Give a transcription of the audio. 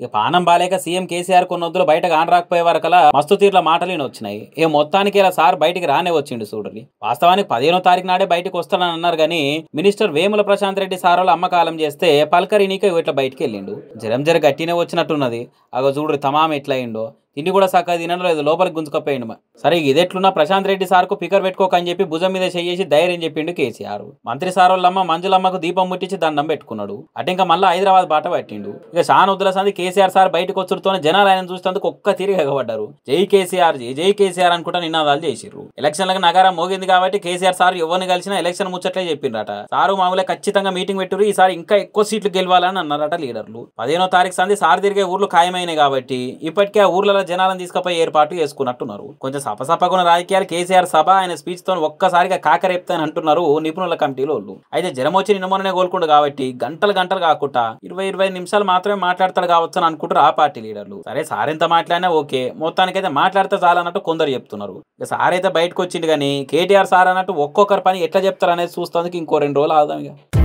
ఇక పానం బాలేక CM KCR on రాకపోయే కానరాకపోయే వరకలా మస్తు తీర్ల మాటలు వచ్చినాయి ఏ మొత్తానికి ఇలా సార్ బయటికి రానే వచ్చిండు చూడండి వాస్తవానికి పదిహేనో తారీఖు నాడే బయటకు వస్తానని అన్నారు కానీ మినిస్టర్ వేముల ప్రశాంత్ రెడ్డి సార్ వాళ్ళు అమ్మకాలం చేస్తే పల్కరినీక ఇట్లా బయటికి వెళ్ళిండు జరం జర గట్టినే వచ్చినట్టున్నది అగో చూడు తమాం ఎట్లా తిండి కూడా సక్క తినలేదు లోపలికి గుంజుకపోయిండు సరే ఇదెట్లున్నా ప్రశాంత్ రెడ్డి సార్కు ఫికర్ పెట్టుకోకని చెప్పి భుజం మీద చేసి ధైర్యం చెప్పిండు కేసీఆర్ మంత్రి సారోళ్ళమ్మ మంజులమ్మకు దీపం ముట్టించి దండం పెట్టుకున్నాడు అటు ఇంకా మళ్ళీ హైదరాబాద్ బాట పట్టిండు ఇక షాన్ ఉద్దుల సంది కేసీఆర్ సార్ బయటకు వచ్చుడుతోనే జనాలు ఆయన చూసినందుకు ఒక్క తిరిగి ఎగబడ్డారు జై కేసీఆర్ జై కేసీఆర్ అనుకుంటా నినాదాలు చేసిర్రు ఎలక్షన్లకు నగరం మోగింది కాబట్టి కేసీఆర్ సార్ ఎవరిని కలిసినా ఎలక్షన్ ముచ్చట్లే చెప్పిండ్రట సారు మామూలే ఖచ్చితంగా మీటింగ్ ఈ ఈసారి ఇంకా ఎక్కువ సీట్లు గెలవాలని అన్నారట లీడర్లు పదిహేనో తారీఖు సంది సార్ తిరిగే ఊర్లు ఖాయమైనాయి కాబట్టి ఇప్పటికే ఆ ఊర్ల లక్షల జనాలను తీసుకుపోయి ఏర్పాటు చేసుకున్నట్టున్నారు కొంచెం సపసపకున్న రాజకీయాలు కేసీఆర్ సభ ఆయన స్పీచ్ తో ఒక్కసారిగా కాకరేపుతాయని అంటున్నారు నిపుణుల కమిటీలో అయితే జ్వరం వచ్చి నిన్నమోననే కోలుకుండు కాబట్టి గంటలు గంటలు కాకుండా ఇరవై ఇరవై నిమిషాలు మాత్రమే మాట్లాడతారు కావచ్చు అని అనుకుంటారు ఆ పార్టీ లీడర్లు సరే సార్ ఎంత మాట్లాడినా ఓకే మొత్తానికైతే మాట్లాడితే చాలన్నట్టు కొందరు చెప్తున్నారు ఇక సార్ అయితే బయటకు వచ్చింది కానీ కేటీఆర్ సార్ అన్నట్టు ఒక్కొక్కరి పని ఎట్లా చెప్తారు అనేది చూస్తానికి ఇంకో రెండు రోజులు ఆదాం ఇక